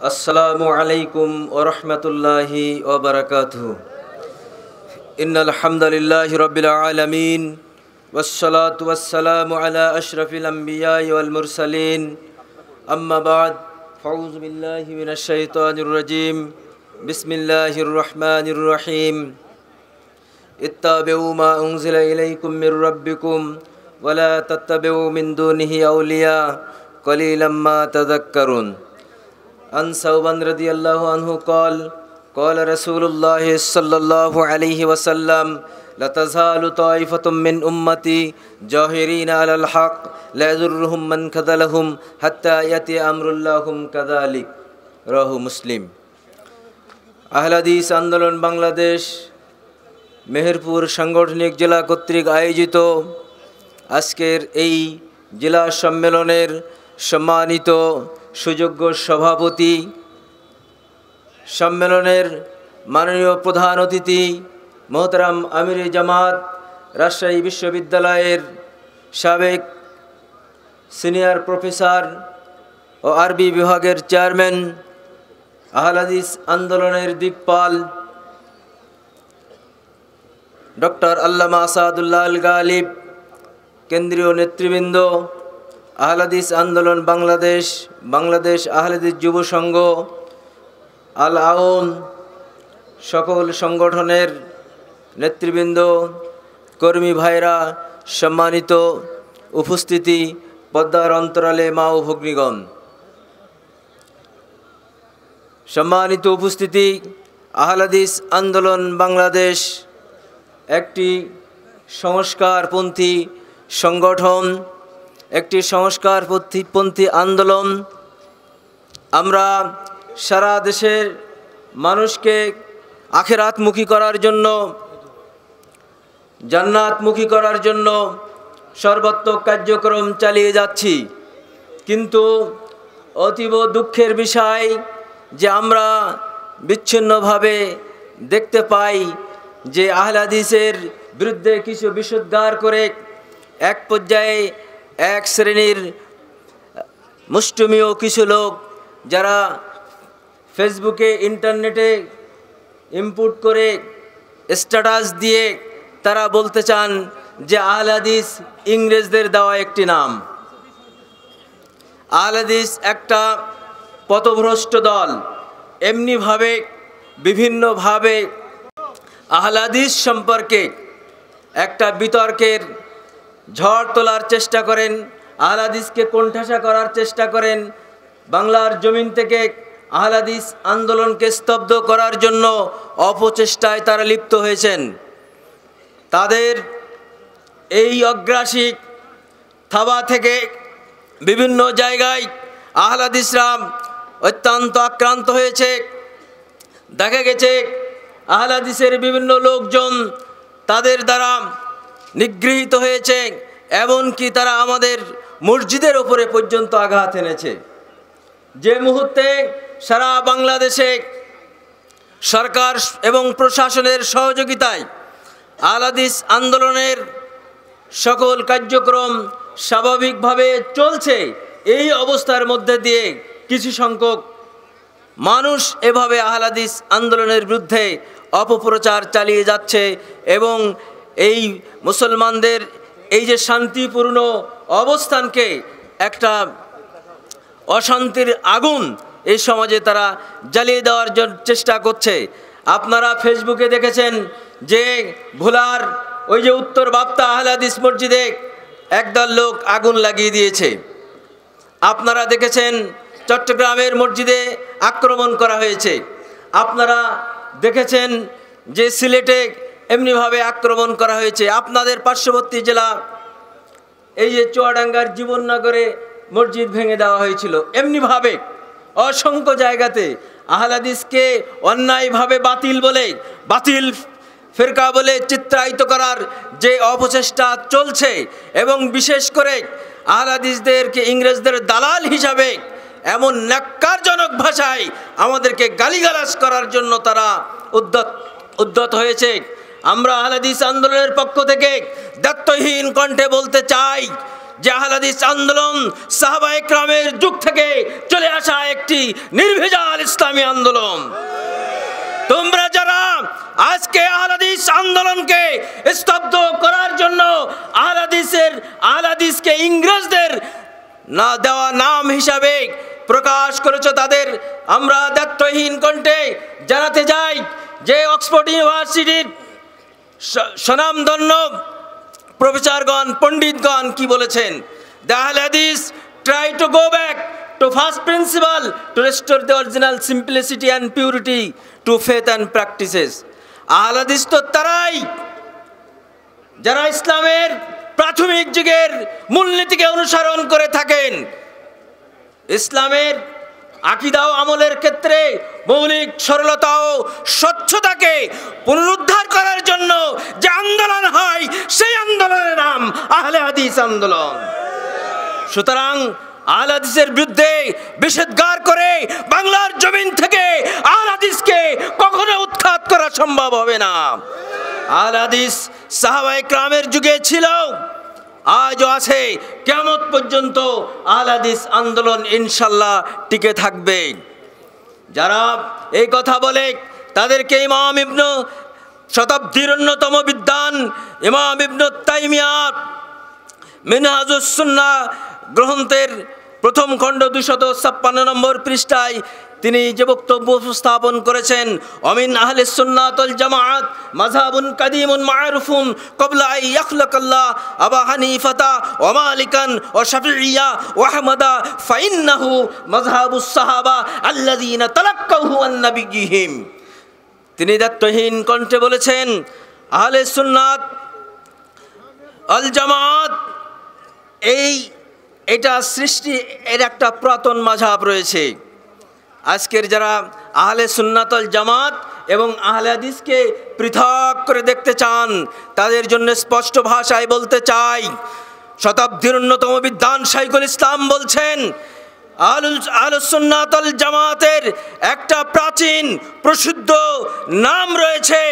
السلام عليكم ورحمة الله وبركاته إن الحمد لله رب العالمين والصلاة والسلام على أشرف الأنبياء والمرسلين أما بعد فعوذ بالله من الشيطان الرجيم بسم الله الرحمن الرحيم اتبعوا ما أنزل إليكم من ربكم ولا تتبعوا من دونه أولياء قليلا ما تذكرون عن ثوبان رضي الله عنه قال قال رسول الله صلى الله عليه وسلم لتزال طائفة من أمتي جاهرين على الحق لا يضرهم من كذلهم حتى يأتي أمر اللهم كذلك রহ মুসলিম আহলাদিস আন্দোলন বাংলাদেশ মেহেরপুর সাংগঠনিক জেলা কর্তৃক আয়োজিত আজকের এই জেলা সম্মেলনের সম্মানিত সুযোগ্য সভাপতি সম্মেলনের মাননীয় প্রধান অতিথি মোহতারাম আমির জামাত রাজশাহী বিশ্ববিদ্যালয়ের সাবেক সিনিয়র প্রফেসর ও আরবি বিভাগের চেয়ারম্যান আহলাদিস আন্দোলনের দিকপাল ডক্টর আল্লামা আসাদুল্লাহ আল গালিব কেন্দ্রীয় নেতৃবৃন্দ আহলাদিস আন্দোলন বাংলাদেশ বাংলাদেশ আহলাদিস যুব সংঘ আল আউন সকল সংগঠনের নেতৃবৃন্দ কর্মী ভাইরা সম্মানিত উপস্থিতি পদ্মার অন্তরালে মা ও ভগ্নীগণ সম্মানিত উপস্থিতি আহলাদিস আন্দোলন বাংলাদেশ একটি সংস্কারপন্থী সংগঠন একটি সংস্কার পন্থী আন্দোলন আমরা সারা দেশের মানুষকে আখেরাতমুখী করার জন্য জান্নাতমুখী করার জন্য সর্বাত্মক কার্যক্রম চালিয়ে যাচ্ছি কিন্তু অতীব দুঃখের বিষয় যে আমরা বিচ্ছিন্নভাবে দেখতে পাই যে আহলাদিসের বিরুদ্ধে কিছু বিশুদ্ধার করে এক পর্যায়ে এক শ্রেণীর মুষ্টমীয় কিছু লোক যারা ফেসবুকে ইন্টারনেটে ইমপুট করে স্ট্যাটাস দিয়ে তারা বলতে চান যে আহলাদিস ইংরেজদের দেওয়া একটি নাম আহলাদিস একটা পথভ্রষ্ট দল এমনিভাবে বিভিন্নভাবে আহলাদিস সম্পর্কে একটা বিতর্কের ঝড় তোলার চেষ্টা করেন আহলাদিসকে কোণঠাসা করার চেষ্টা করেন বাংলার জমিন থেকে আহলাদিস আন্দোলনকে স্তব্ধ করার জন্য অপচেষ্টায় তারা লিপ্ত হয়েছেন তাদের এই অগ্রাসী থাবা থেকে বিভিন্ন জায়গায় আহলাদ অত্যন্ত আক্রান্ত হয়েছে দেখা গেছে আহলাদিসের বিভিন্ন লোকজন তাদের দ্বারা নিগৃহীত হয়েছে এমনকি তারা আমাদের মসজিদের ওপরে পর্যন্ত আঘাত এনেছে যে মুহূর্তে সারা বাংলাদেশে সরকার এবং প্রশাসনের সহযোগিতায় আলাদিস আন্দোলনের সকল কার্যক্রম স্বাভাবিকভাবে চলছে এই অবস্থার মধ্যে দিয়ে কিছু সংখ্যক মানুষ এভাবে আহলাদিস আন্দোলনের বিরুদ্ধে অপপ্রচার চালিয়ে যাচ্ছে এবং এই মুসলমানদের এই যে শান্তিপূর্ণ অবস্থানকে একটা অশান্তির আগুন এই সমাজে তারা জ্বালিয়ে দেওয়ার চেষ্টা করছে আপনারা ফেসবুকে দেখেছেন যে ভোলার ওই যে উত্তর বাপ্তা আহলাদিস মসজিদে একদল লোক আগুন লাগিয়ে দিয়েছে আপনারা দেখেছেন চট্টগ্রামের মসজিদে আক্রমণ করা হয়েছে আপনারা দেখেছেন যে সিলেটে এমনিভাবে আক্রমণ করা হয়েছে আপনাদের পার্শ্ববর্তী জেলা এই যে চুয়াডাঙ্গার জীবননগরে মসজিদ ভেঙে দেওয়া হয়েছিল এমনিভাবে অসংখ্য জায়গাতে আহলাদিসকে অন্যায়ভাবে বাতিল বলে বাতিল ফেরকা বলে চিত্রায়িত করার যে অপচেষ্টা চলছে এবং বিশেষ করে আহলাদিসদেরকে ইংরেজদের দালাল হিসাবে এমন ন্যাক্কারজনক ভাষায় আমাদেরকে গালিগালাজ করার জন্য তারা উদ্যত উদ্যত হয়েছে আমরা আহলাদিস আন্দোলনের পক্ষ থেকে দত্তহীন কণ্ঠে বলতে চাই যে আহলাদিস আন্দোলন সাহাবা একরামের যুগ থেকে চলে আসা একটি নির্ভেজাল ইসলামী আন্দোলন তোমরা যারা আজকে আহলাদিস আন্দোলনকে স্তব্ধ করার জন্য আহলাদিসের আহলাদিসকে ইংরেজদের না দেওয়া নাম হিসাবে প্রকাশ করেছ তাদের আমরা দত্তহীন কণ্ঠে জানাতে যাই যে অক্সফোর্ড ইউনিভার্সিটির সনামধন্য প্রফেসরগণ পণ্ডিতগণ কি বলেছেন দাহাল হাদিস try to go back to first principle to restore the original simplicity and purity to faith and practices আহলাদিস তো তারাই যারা ইসলামের প্রাথমিক যুগের মূলনীতিকে অনুসরণ করে থাকেন ইসলামের আকিদা ও আমলের ক্ষেত্রে মৌলিক সরলতা ও স্বচ্ছতাকে পুনরুদ্ধার করার জন্য যে আন্দোলন হয় সেই আন্দোলনের নাম আহলে হাদিস আন্দোলন সুতরাং আল হাদিসের বিরুদ্ধে বিষেধগার করে বাংলার জমিন থেকে আল হাদিসকে কখনো উৎখাত করা সম্ভব হবে না আল হাদিস সাহাবাই ক্রামের যুগে ছিল আজও আছে কেমত পর্যন্ত আল হাদিস আন্দোলন ইনশাল্লাহ টিকে থাকবে যারা এই কথা বলে তাদেরকে ইমাম ইবন শতাব্দীর অন্যতম বিদ্বান ইমাম ইবন তাইমিয়া মিনহাজুসুন্না গ্রন্থের প্রথম খণ্ড দুশত ছাপ্পান্ন নম্বর পৃষ্ঠায় তিনি যে বক্তব্য উপস্থাপন করেছেন অমিন আহলে সুন্নাতল জামাত মাঝাবুন কাদিমুন মারুফুন কবলাই ইয়াখলাকাল্লাহ আবা হানিফাতা ওমালিকান ও শাফিয়া ওয়াহমাদা ফাইন্নাহু মাঝহাবুস সাহাবা আল্লাদিনা তালাক্কাহু আন তিনি দত্তহীন কণ্ঠে বলেছেন আহলে সুন্নাত আল জামাত এই এটা সৃষ্টি এর একটা পুরাতন মাঝাব রয়েছে আজকের যারা আহলে সুন্নাতল জামাত এবং আহলে আদিসকে পৃথক করে দেখতে চান তাদের জন্য স্পষ্ট ভাষায় বলতে চাই শতাব্দীর অন্যতম বিদ্যান শাইকুল ইসলাম বলছেন সুন্নাতল জামাতের একটা প্রাচীন প্রসিদ্ধ নাম রয়েছে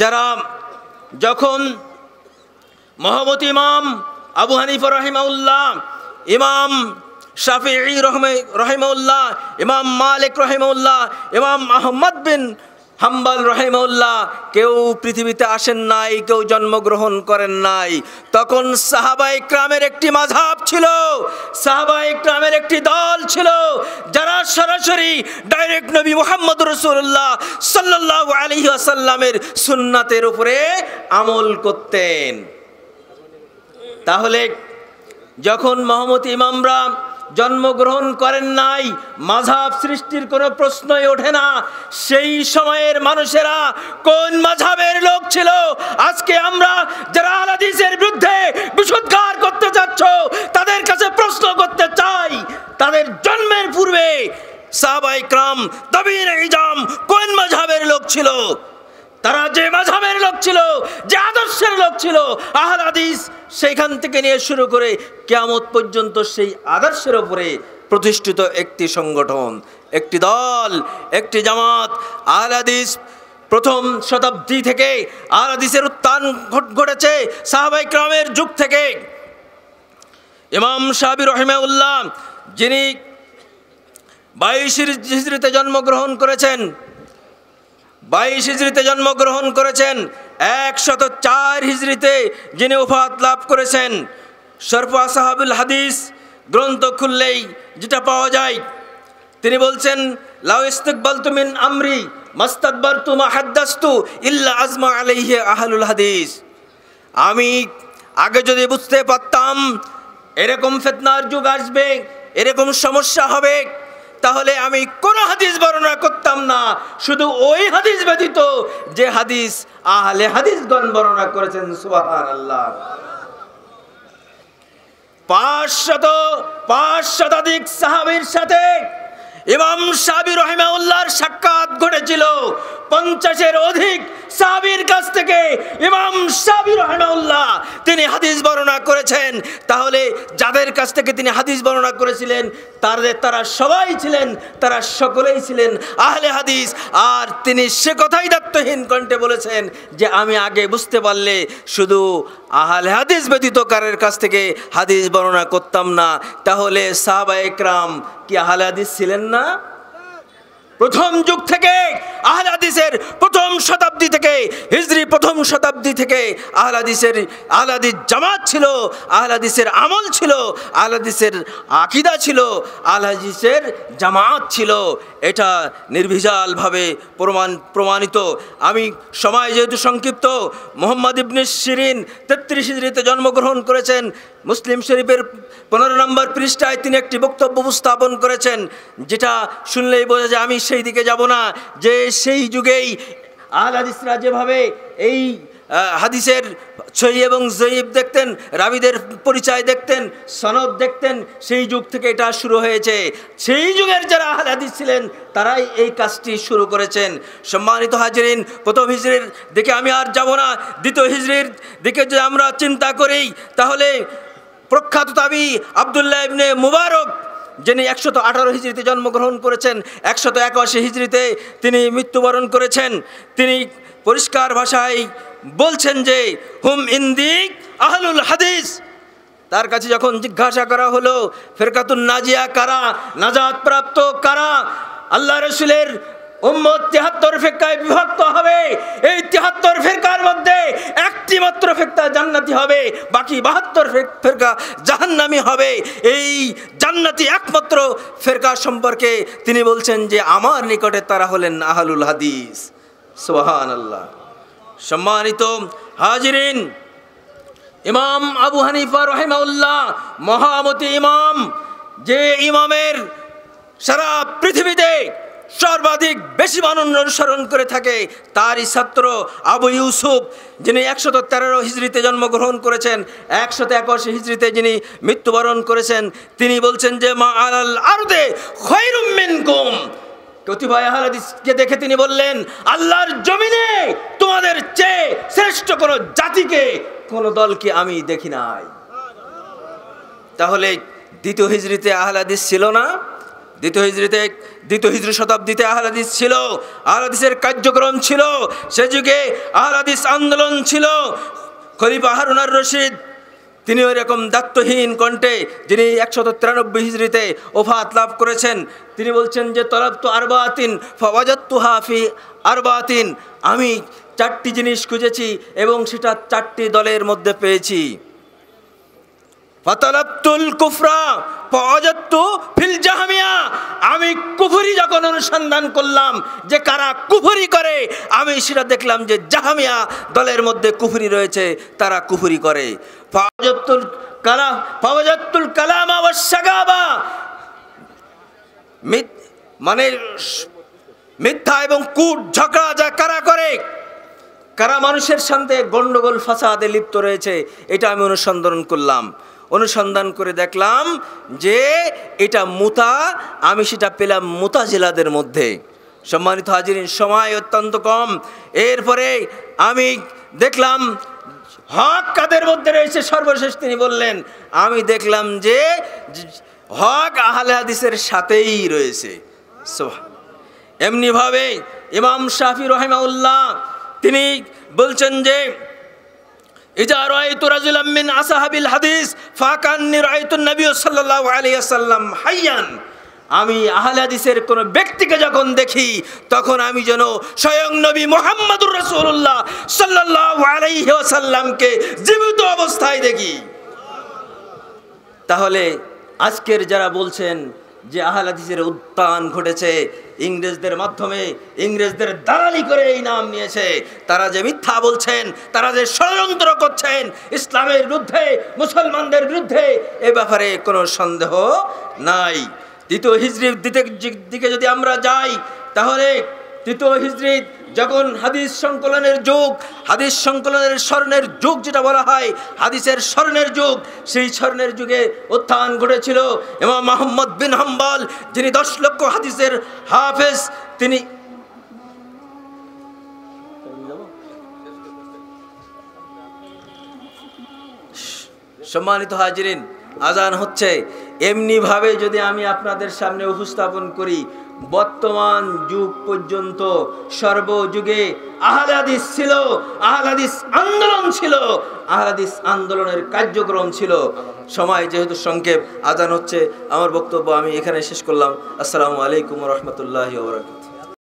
যারা যখন মোহাম্মদ ইমাম আবু হানিফা রহিমাউল্লাহ ইমাম শাফি রহিমাউল্লাহ ইমাম মালিক রহিমাউল্লাহ ইমাম আহম্মদ বিন হাম্বাল রহেমউল্লাহ কেউ পৃথিবীতে আসেন নাই কেউ জন্মগ্রহণ করেন নাই তখন সাহাবাই ক্রামের একটি মাঝাব ছিল সাহাবাই ক্রামের একটি দল ছিল যারা সরাসরি ডাইরেক্ট নবী মোহাম্মদ রসুল্লাহ সাল্লাহ আলহি আসাল্লামের সুন্নাতের উপরে আমল করতেন তাহলে যখন মোহাম্মদ ইমামরা জন্মগ্রহণ করেন নাই মাঝাব সৃষ্টির কোনো প্রশ্নই ওঠে না সেই সময়ের মানুষেরা কোন মাঝাবের লোক ছিল আজকে আমরা যারা আলাদিসের বিরুদ্ধে বিশুদ্ধার করতে যাচ্ছ তাদের কাছে প্রশ্ন করতে চাই তাদের জন্মের পূর্বে সাহাবাই ক্রাম তবির ইজাম কোন মাঝাবের লোক ছিল তারা যে মাঝাবের লোক ছিল যে আদর্শের লোক ছিল আহার আদিস সেইখান থেকে নিয়ে শুরু করে কেয়ামত পর্যন্ত সেই আদর্শের ওপরে প্রতিষ্ঠিত একটি সংগঠন একটি দল একটি জামাত আহার আদিস প্রথম শতাব্দী থেকে আর আদিসের উত্থান ঘটেছে সাহাবাই ক্রামের যুগ থেকে ইমাম সাহাবি রহিমাউল্লাহ যিনি বাইশ জন্মগ্রহণ করেছেন বাইশ হিজড়িতে জন্মগ্রহণ করেছেন একশত চার হিজড়িতে যিনি উফাত লাভ করেছেন সরফা সাহাবুল হাদিস গ্রন্থ খুললেই যেটা পাওয়া যায় তিনি বলছেন লাউ তুমিন আমরি মাস্তাদবার তুমা হাদ্দাস্তু ইল্লা আজমা আলাইহে আহলুল হাদিস আমি আগে যদি বুঝতে পারতাম এরকম ফেতনার যুগ আসবে এরকম সমস্যা হবে তাহলে আমি কোনো হাদিস বর্ণনা করতাম না শুধু ওই হাদিস ব্যতীত যে হাদিস আহলে গণ বর্ণনা করেছেন সুবাহান আল্লাহ পাঁচশত পাঁচ শতাধিক সাহাবির সাথে ইমাম রহিমা উল্লাহর সাক্ষাৎ ঘটেছিল পঞ্চাশের অধিক সাবির কাছ থেকে ইমাম সাবির রহমাউল্লাহ তিনি হাদিস বর্ণনা করেছেন তাহলে যাদের কাছ থেকে তিনি হাদিস বর্ণনা করেছিলেন তাদের তারা সবাই ছিলেন তারা সকলেই ছিলেন আহলে হাদিস আর তিনি সে কথাই দাত্তহীন কণ্ঠে বলেছেন যে আমি আগে বুঝতে পারলে শুধু আহলে হাদিস ব্যতীত কারের কাছ থেকে হাদিস বর্ণনা করতাম না তাহলে সাহাবা একরাম কি আহলে হাদিস ছিলেন না প্রথম যুগ থেকে আহলাদিসের প্রথম শতাব্দী থেকে হিজরি প্রথম শতাব্দী থেকে আহলাদিসের আহলাদিস জামাত ছিল আহলাদিসের আমল ছিল আহলাদিসের আকিদা ছিল আহলাদিসের জামাত ছিল এটা নির্ভিজালভাবে প্রমাণ প্রমাণিত আমি সময় যেহেতু সংক্ষিপ্ত মোহাম্মদ ইবনে শিরিন তেত্রিশ হিজড়িতে জন্মগ্রহণ করেছেন মুসলিম শরীফের পনেরো নম্বর পৃষ্ঠায় তিনি একটি বক্তব্য উপস্থাপন করেছেন যেটা শুনলেই বোঝা যায় আমি সেই দিকে যাব না যে সেই যুগেই আল হাদিসরা যেভাবে এই হাদিসের ছই এবং জয়ীব দেখতেন রাবিদের পরিচয় দেখতেন সনদ দেখতেন সেই যুগ থেকে এটা শুরু হয়েছে সেই যুগের যারা আহ হাদিস ছিলেন তারাই এই কাজটি শুরু করেছেন সম্মানিত হাজরিন প্রথম হিজড়ির দিকে আমি আর যাব না দ্বিতীয় হিজড়ির দিকে যদি আমরা চিন্তা করি তাহলে প্রখ্যাত তাবি আবদুল্লাহ ইবনে মুবারক যিনি একশত আঠারো হিজড়িতে জন্মগ্রহণ করেছেন একশত একাশি হিজড়িতে তিনি মৃত্যুবরণ করেছেন তিনি পরিষ্কার ভাষায় বলছেন যে হুম ইন্দিক আহলুল হাদিস তার কাছে যখন জিজ্ঞাসা করা হলো ফেরকাতুন নাজিয়া কারা নাজাদ প্রাপ্ত কারা আল্লাহ রসুলের উম্মত তিয়াত্তর ফেক্কায় বিভক্ত হবে এই তেহাত্তর ফেরকার মধ্যে একটি মাত্র ফেরকা জান্নাতি হবে বাকি বাহাত্তর ফেরকা জাহান্নামি হবে এই জান্নাতি একমাত্র ফেরকা সম্পর্কে তিনি বলছেন যে আমার নিকটে তারা হলেন আহলুল হাদিস সোহান আল্লাহ সম্মানিত হাজিরিন ইমাম আবু হানিফা রহেমাউল্লাহ মহামতি ইমাম যে ইমামের সারা পৃথিবীতে সর্বাধিক বেশি মানুষ অনুসরণ করে থাকে তারই ছাত্র আবু ইউসুফ যিনি একশত তেরো হিজড়িতে জন্মগ্রহণ করেছেন একশত একশ হিজড়িতে যিনি মৃত্যুবরণ করেছেন তিনি বলছেন যে মা আলাল আরদে খৈরুমিন দেখে তিনি বললেন আল্লাহর জমিনে তোমাদের চেয়ে শ্রেষ্ঠ কোনো জাতিকে কোনো দলকে আমি দেখি নাই তাহলে দ্বিতীয় হিজড়িতে আহলাদিস ছিল না দ্বিতীয় হিজড়িতে দ্বিতীয় হিজড়ি শতাব্দীতে আহলাদিস ছিল আহলাদিসের কার্যক্রম ছিল সে যুগে আহলাদিস আন্দোলন ছিল খলিফা হারুনার রশিদ তিনি ওই রকম দাত্তহীন কণ্ঠে যিনি একশত তিরানব্বই হিজড়িতে ওফাত লাভ করেছেন তিনি বলছেন যে তলাব তো আরবাতিন ফওয়াজাত্তু হাফি আরবাতিন আমি চারটি জিনিস খুঁজেছি এবং সেটা চারটি দলের মধ্যে পেয়েছি কুফরা ফিল জাহামিয়া আমি কুফুরি যখন অনুসন্ধান করলাম যে কারা কুফুরি করে আমি সেটা দেখলাম যে জাহামিয়া দলের মধ্যে কুফুরি রয়েছে তারা কুফুরি করে ফাওয়াজাতুল কালা মানে মিথ্যা এবং কুট ঝগড়া যা কারা করে কারা মানুষের সাথে গণ্ডগোল ফাসাদে লিপ্ত রয়েছে এটা আমি অনুসন্ধান করলাম অনুসন্ধান করে দেখলাম যে এটা মুতা আমি সেটা পেলাম মুতা জেলাদের মধ্যে সম্মানিত হাজিরিন সময় অত্যন্ত কম এরপরে আমি দেখলাম হক কাদের মধ্যে রয়েছে সর্বশেষ তিনি বললেন আমি দেখলাম যে হক আহলে হাদিসের সাথেই রয়েছে এমনিভাবে ইমাম শাফি উল্লাহ তিনি বলছেন যে ইজা রায়তু রাজুলাম মিন আসাহাবিল হাদিস ফাকান্নি রায়তু নবী সাল্লাল্লাহু আলাইহি সাল্লাম হাইয়ান আমি আহলে হাদিসের কোনো ব্যক্তিকে যখন দেখি তখন আমি যেন স্বয়ং নবী মোহাম্মদুর রসুল্লাহ সাল্লাহ আলাইসাল্লামকে জীবিত অবস্থায় দেখি তাহলে আজকের যারা বলছেন যে আহল হাদিসের উত্থান ঘটেছে ইংরেজদের মাধ্যমে ইংরেজদের দালালি করে এই নাম নিয়েছে তারা যে মিথ্যা বলছেন তারা যে ষড়যন্ত্র করছেন ইসলামের বিরুদ্ধে মুসলমানদের বিরুদ্ধে এ ব্যাপারে কোনো সন্দেহ নাই দ্বিতীয় হিজরির দিকে যদি আমরা যাই তাহলে তৃতীয় হিজড়ি যখন হাদিস সংকলনের যুগ হাদিস সংকলনের স্বর্ণের যুগ যেটা বলা হয় হাদিসের স্বর্ণের যুগ সেই স্বর্ণের যুগে উত্থান ঘটেছিল এবং মোহাম্মদ বিন হাম্বাল যিনি দশ লক্ষ হাদিসের হাফেজ তিনি সম্মানিত হাজির আজান হচ্ছে এমনিভাবে যদি আমি আপনাদের সামনে উপস্থাপন করি বর্তমান যুগ পর্যন্ত সর্বযুগে আহলাদিস ছিল আহলাদিস আন্দোলন ছিল আহলাদিস আন্দোলনের কার্যক্রম ছিল সময় যেহেতু সংক্ষেপ আজান হচ্ছে আমার বক্তব্য আমি এখানে শেষ করলাম আসসালামু আলাইকুম রহমতুল্লাহ